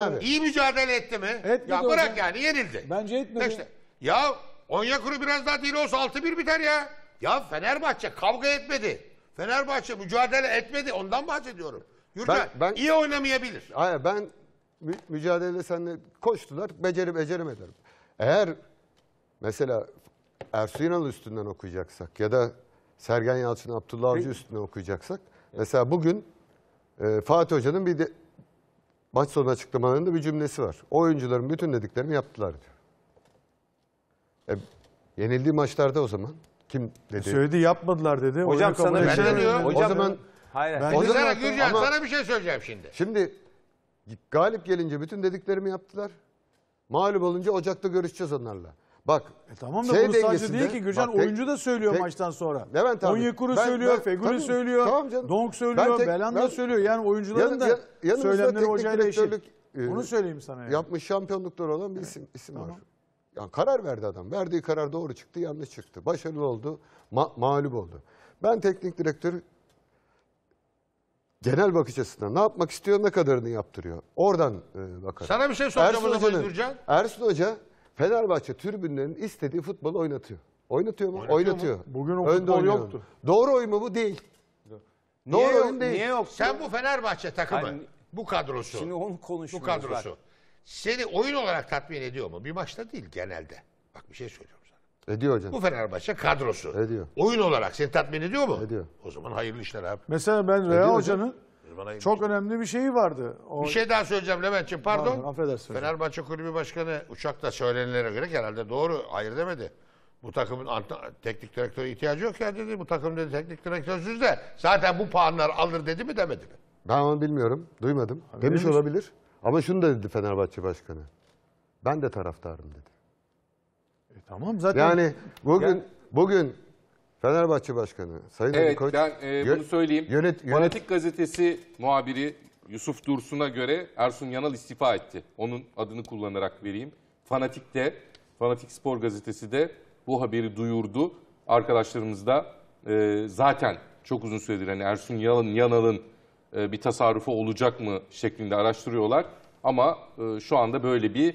Abi. İyi mücadele etti mi? Etmedi ya bırak hocam. yani yenildi. Bence etmedi. İşte, ya Onyekuru biraz daha değil olsa 6-1 biter ya. Ya Fenerbahçe kavga etmedi. Fenerbahçe mücadele etmedi. Ondan bahsediyorum. Yurda ben, ben, iyi oynamayabilir. Hayır ben mü mücadele seninle koştular. Beceri beceremediler. Eğer mesela Ersun Yanal üstünden okuyacaksak ya da Sergen Yalçın Abdullah Avcı e- üstünden okuyacaksak. Mesela bugün e, Fatih Hoca'nın bir de, Maç sonu açıklamalarında bir cümlesi var. O oyuncuların bütün dediklerimi yaptılar diyor. E, yenildiği maçlarda o zaman kim dedi? Söyledi yapmadılar dedi. Hocam Oyun sana bir şey deniyor. O zaman Hayır. Ben o zaman sana, Gürcan, sana bir şey söyleyeceğim şimdi. Şimdi galip gelince bütün dediklerimi yaptılar. Mağlup olunca Ocak'ta görüşeceğiz onlarla. Bak e tamam da şey bunu sadece değil ki Gürcan bak, oyuncu da söylüyor tek, maçtan sonra. Levent abi. Onyekuru ben, söylüyor, ben, Feguli tabii, söylüyor, tamam canım. Donk söylüyor, tek, da ben, söylüyor. Yani oyuncuların yan, yan, da söylemleri hocayla eşit. Bunu söyleyeyim sana. Yani. Yapmış şampiyonluklar olan bir isim, isim tamam. var. Yani karar verdi adam. Verdiği karar doğru çıktı, yanlış çıktı. Başarılı oldu, ma mağlup oldu. Ben teknik direktör genel bakış açısından ne yapmak istiyor, ne kadarını yaptırıyor. Oradan e, bakarım. Sana bir şey soracağım Ersun o zaman Gürcan. Ersun Hoca Fenerbahçe tribünlerinin istediği futbol oynatıyor. Oynatıyor mu? Oynatıyor. Oynatıyor. Bugün o Önde futbol oynuyor. yoktu. Doğru oyun mu bu? Değil. Doğru Niye oyun yok? değil. Niye yok? Sen bu Fenerbahçe takımı, Hani- bu kadrosu, Şimdi onu konuşuyoruz. bu kadrosu seni oyun olarak tatmin ediyor mu? Bir maçta değil genelde. Bak bir şey söylüyorum sana. Ediyor hocam. Bu Fenerbahçe kadrosu. Ediyor. Oyun olarak seni tatmin ediyor mu? Ediyor. O zaman hayırlı işler abi. Mesela ben Real Hoca'nın bana. Çok önemli bir şey vardı. O... Bir şey daha söyleyeceğim Levent'ciğim pardon. pardon affedersin. Fenerbahçe Kulübü Başkanı uçakta söylenilere göre herhalde doğru hayır demedi. Bu takımın teknik direktöre ihtiyacı yok ya dedi. Bu takım dedi teknik direktörsüz de zaten bu puanlar alır dedi mi demedi mi? Ben onu bilmiyorum. Duymadım. Demiş misin? olabilir. Ama şunu da dedi Fenerbahçe Başkanı. Ben de taraftarım dedi. E, tamam zaten. Yani bugün bugün Fenerbahçe Başkanı Sayın evet, Koç. Evet ben e, bunu söyleyeyim. Yönet, yönet... Fanatik Gazetesi muhabiri Yusuf Dursun'a göre Ersun Yanal istifa etti. Onun adını kullanarak vereyim. Fanatik de, Fanatik Spor Gazetesi de bu haberi duyurdu. Arkadaşlarımız da e, zaten çok uzun süredir hani Ersun Yanal'ın Yanal'ın e, bir tasarrufu olacak mı şeklinde araştırıyorlar. Ama e, şu anda böyle bir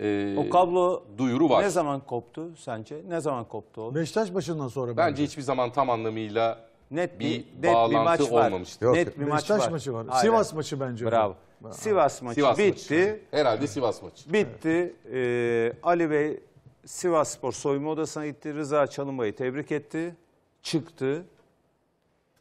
e, O kablo duyuru var. ne zaman koptu sence? Ne zaman koptu o? Beşiktaş başından sonra Bence Bence hiçbir zaman tam anlamıyla Net bir, bir net bir maç olmamıştı. Yok, Net bir maç Beşiktaş var. maçı var. Aynen. Sivas maçı bence. Bravo. Sivas maçı Sivas bitti. maçı. Herhalde Sivas maçı. Bitti. Ee, Ali Bey Sivas Spor soyunma odasına gitti. Rıza Çalınbay'ı tebrik etti. Çıktı.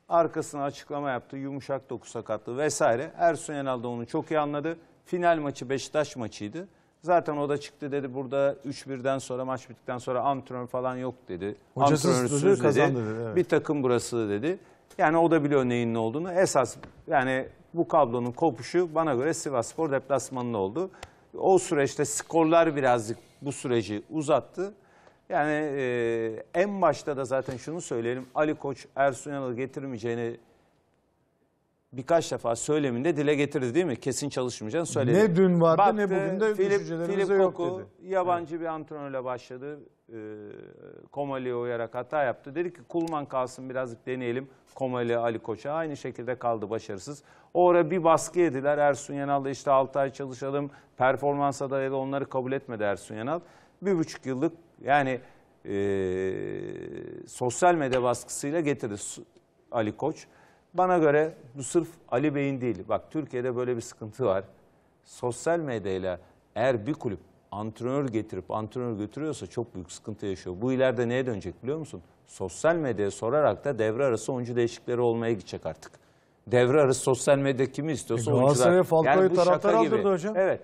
Arkasına açıklama yaptı. Yumuşak doku sakatlığı vesaire. Ersun Yanal da onu çok iyi anladı. Final maçı Beşiktaş maçıydı. Zaten o da çıktı dedi burada 3-1'den sonra maç bittikten sonra antrenör falan yok dedi. Hocasız Antrenörsüz dedi. Kazandı dedi evet. Bir takım burası dedi. Yani o da biliyor neyin ne olduğunu. Esas yani bu kablonun kopuşu bana göre Sivas Spor deplasmanında oldu. O süreçte skorlar birazcık bu süreci uzattı. Yani e, en başta da zaten şunu söyleyelim. Ali Koç Ersun Yanal'ı getirmeyeceğini birkaç defa söyleminde dile getirdi değil mi? Kesin çalışmayacaksın söyledi. Ne dün vardı Baktı, ne bugün de Filip, yok Koku, dedi. yabancı bir antrenörle başladı. E, ee, Komali'ye uyarak hata yaptı. Dedi ki Kulman kalsın birazcık deneyelim. Komali Ali Koç'a aynı şekilde kaldı başarısız. O ara bir baskı yediler. Ersun Yanal da işte 6 ay çalışalım. Performansa dayalı onları kabul etmedi Ersun Yanal. Bir buçuk yıllık yani e, sosyal medya baskısıyla getirdi Ali Koç. Bana göre bu sırf Ali Bey'in değil. Bak Türkiye'de böyle bir sıkıntı var. Sosyal medyayla eğer bir kulüp antrenör getirip antrenör götürüyorsa çok büyük sıkıntı yaşıyor. Bu ileride neye dönecek biliyor musun? Sosyal medyaya sorarak da devre arası oyuncu değişikleri olmaya gidecek artık. Devre arası sosyal medyada kimi istiyorsa e, oyuncular. Galatasaray'a Falcao'yu yani taraftar hocam. Evet.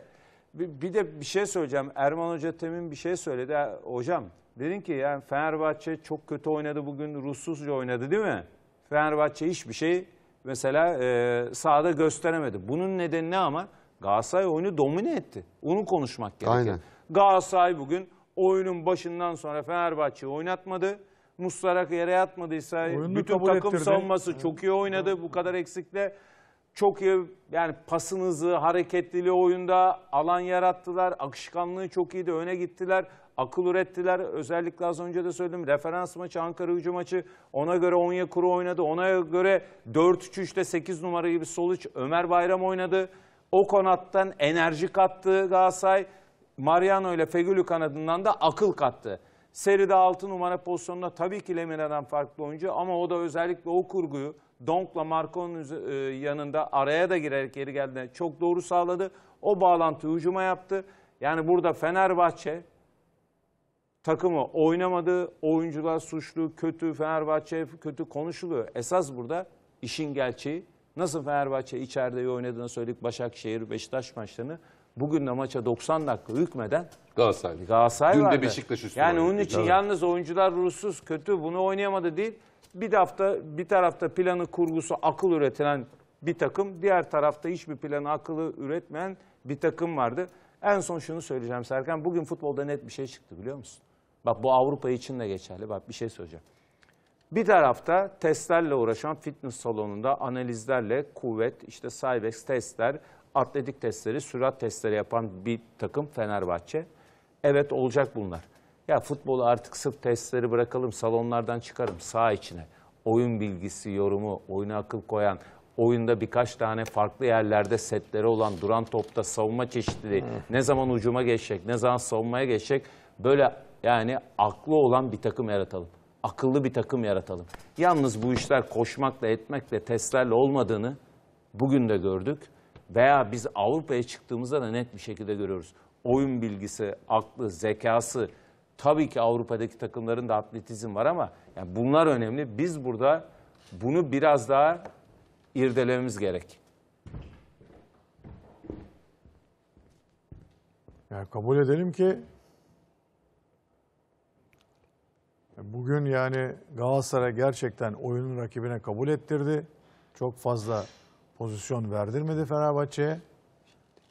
Bir, bir de bir şey söyleyeceğim. Erman Hoca temin bir şey söyledi. Hocam dedin ki yani Fenerbahçe çok kötü oynadı bugün ruhsuzca oynadı değil mi? Fenerbahçe hiçbir şey mesela e, sahada gösteremedi. Bunun nedeni ne ama? Galatasaray oyunu domine etti. Onu konuşmak gerekiyor. Aynen. Galatasaray bugün oyunun başından sonra Fenerbahçe'yi oynatmadı. Mustarak yere yatmadıysa Oyunu bütün takım ettirdi. savunması çok iyi oynadı. Bu kadar eksikle çok iyi yani pasınızı, hareketliliği oyunda alan yarattılar. Akışkanlığı çok iyiydi. Öne gittiler. Akıl ürettiler. Özellikle az önce de söyledim. Referans maçı, Ankara hücum maçı. Ona göre Onya Kuru oynadı. Ona göre 4-3-3'te 8 numara gibi Soluç, Ömer Bayram oynadı. O konattan enerji kattı Galatasaray. Mariano ile Fegülü kanadından da akıl kattı. Seride 6 numara pozisyonunda tabii ki Lemina'dan farklı oyuncu ama o da özellikle o kurguyu Donk'la Marcon'un e, yanında araya da girerek geri geldiğinde çok doğru sağladı. O bağlantı ucuma yaptı. Yani burada Fenerbahçe takımı oynamadı, oyuncular suçlu, kötü, Fenerbahçe kötü konuşuluyor. Esas burada işin gerçeği nasıl Fenerbahçe içeride iyi oynadığını söyledik Başakşehir, Beşiktaş maçlarını. Bugün de maça 90 dakika hükmeden Galatasaray. Galatasaray Dün vardı. de Beşiktaş üstü Yani oynadı. onun için Tabii. yalnız oyuncular ruhsuz, kötü, bunu oynayamadı değil bir hafta bir tarafta planı kurgusu akıl üretilen bir takım, diğer tarafta hiçbir planı akıllı üretmeyen bir takım vardı. En son şunu söyleyeceğim Serkan, bugün futbolda net bir şey çıktı biliyor musun? Bak bu Avrupa için de geçerli, bak bir şey söyleyeceğim. Bir tarafta testlerle uğraşan fitness salonunda analizlerle kuvvet, işte Cybex testler, atletik testleri, sürat testleri yapan bir takım Fenerbahçe. Evet olacak bunlar. Ya futbolu artık sırf testleri bırakalım, salonlardan çıkarım sağ içine. Oyun bilgisi, yorumu, oyuna akıl koyan, oyunda birkaç tane farklı yerlerde setleri olan, duran topta savunma çeşitliliği, hmm. ne zaman ucuma geçecek, ne zaman savunmaya geçecek, böyle yani aklı olan bir takım yaratalım. Akıllı bir takım yaratalım. Yalnız bu işler koşmakla, etmekle, testlerle olmadığını bugün de gördük. Veya biz Avrupa'ya çıktığımızda da net bir şekilde görüyoruz. Oyun bilgisi, aklı, zekası, Tabii ki Avrupa'daki takımların da atletizm var ama yani bunlar önemli. Biz burada bunu biraz daha irdelememiz gerek. Yani kabul edelim ki bugün yani Galatasaray gerçekten oyunun rakibine kabul ettirdi. Çok fazla pozisyon verdirmedi Fenerbahçe'ye.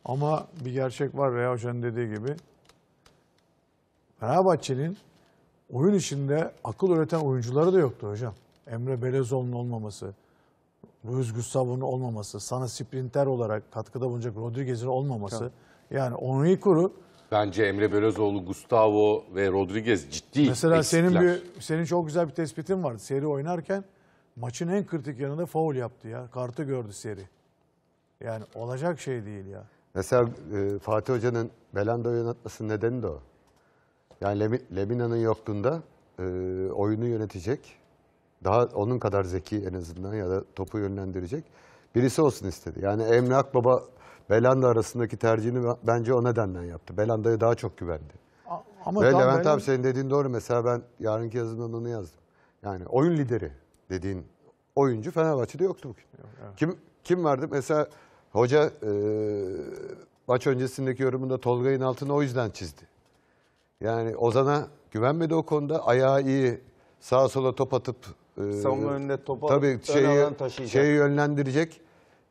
Ama bir gerçek var veya Hoca'nın dediği gibi Fenerbahçe'nin oyun içinde akıl üreten oyuncuları da yoktu hocam. Emre Belezoğlu'nun olmaması, Ruiz Gustavo'nun olmaması, sana sprinter olarak katkıda bulunacak Rodriguez'in olmaması. Tamam. Yani Onyekuru Bence Emre Belözoğlu, Gustavo ve Rodriguez ciddi Mesela eksikler. senin bir senin çok güzel bir tespitin vardı. Seri oynarken maçın en kritik yanında faul yaptı ya. Kartı gördü seri. Yani olacak şey değil ya. Mesela e, Fatih Hoca'nın Belanda'yı oynatmasının nedeni de o. Yani Lemina'nın yokluğunda e, oyunu yönetecek, daha onun kadar zeki en azından ya da topu yönlendirecek birisi olsun istedi. Yani Emre Akbaba Belanda arasındaki tercihini bence o nedenden yaptı. Belanda'ya daha çok güvendi. Ama Ve Levent benim... abi senin dediğin doğru. Mesela ben yarınki yazımdan onu yazdım. Yani oyun lideri dediğin oyuncu Fenerbahçe'de yoktu bugün. Yok, evet. Kim kim vardı? Mesela hoca e, maç öncesindeki yorumunda Tolga'nın altını o yüzden çizdi. Yani Ozan'a güvenmedi o konuda. Ayağı iyi sağa sola top atıp e, savunma önünde topu tabii şeyi, şeyi yönlendirecek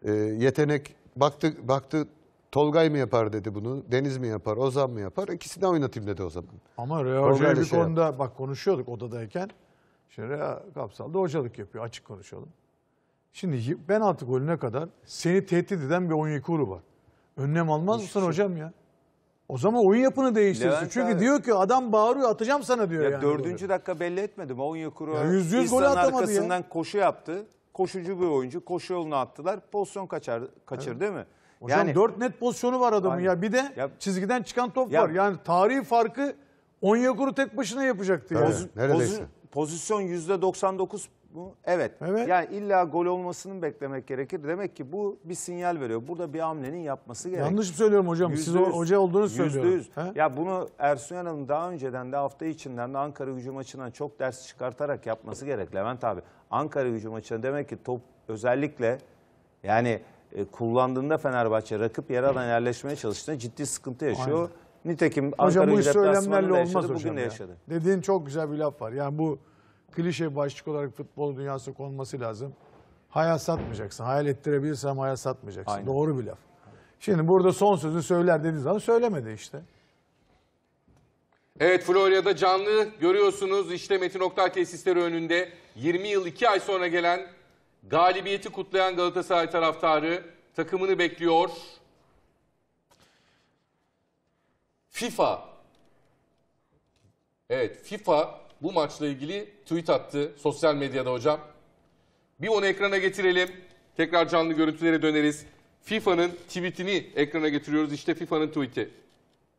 e, yetenek baktı baktı Tolgay mı yapar dedi bunu, Deniz mi yapar, Ozan mı yapar? İkisini de oynatayım dedi o zaman. Ama Rea Hoca'yı bir şey konuda yaptı. bak konuşuyorduk odadayken. Şimdi Rea kapsalda hocalık yapıyor, açık konuşalım. Şimdi ben altı golüne kadar seni tehdit eden bir Onyekuru var. Önlem almaz mısın şey. hocam ya? O zaman oyun yapını değiştirsin. Levent Çünkü abi. diyor ki adam bağırıyor atacağım sana diyor. Ya yani dördüncü böyle. dakika belli etmedi mi? Onyekuru ya yüz yüz gol atamadı arkasından ya. koşu yaptı. Koşucu bir oyuncu. Koşu yoluna attılar. Pozisyon kaçar, kaçır evet. değil mi? Hocam yani, dört net pozisyonu var adamın aynen. ya. Bir de ya, çizgiden çıkan top ya, var. Yani tarihi farkı Onyekuru tek başına yapacaktı. Evet, yani. Neredeyse. Pozisyon %99 bu? Evet. evet. Yani illa gol olmasını beklemek gerekir. Demek ki bu bir sinyal veriyor. Burada bir hamlenin yapması gerekiyor. Yanlış mı söylüyorum hocam? Yüzde Siz hoca olduğunu söylüyorum. %100. Ya bunu Ersun Yanal'ın daha önceden de hafta içinden de Ankara gücü maçından çok ders çıkartarak yapması gerek Levent abi. Ankara gücü maçında demek ki top özellikle yani e, kullandığında Fenerbahçe rakip yer alan yerleşmeye çalıştığında ciddi sıkıntı yaşıyor. Aynen. Nitekim Ankara hocam, bu iş söylemlerle olmaz yaşadı, hocam bugün de yaşadı. Dediğin çok güzel bir laf var. Yani bu klişe başlık olarak futbol dünyası konması lazım. Hayal satmayacaksın. Hayal ettirebilirsem hayal satmayacaksın. Aynen. Doğru bir laf. Şimdi burada son sözü söyler dediğiniz zaman söylemedi işte. Evet Florya'da canlı görüyorsunuz işte Metin Oktay tesisleri önünde 20 yıl 2 ay sonra gelen galibiyeti kutlayan Galatasaray taraftarı takımını bekliyor. FIFA Evet FIFA bu maçla ilgili tweet attı sosyal medyada hocam. Bir onu ekrana getirelim. Tekrar canlı görüntülere döneriz. FIFA'nın tweetini ekrana getiriyoruz. İşte FIFA'nın tweeti.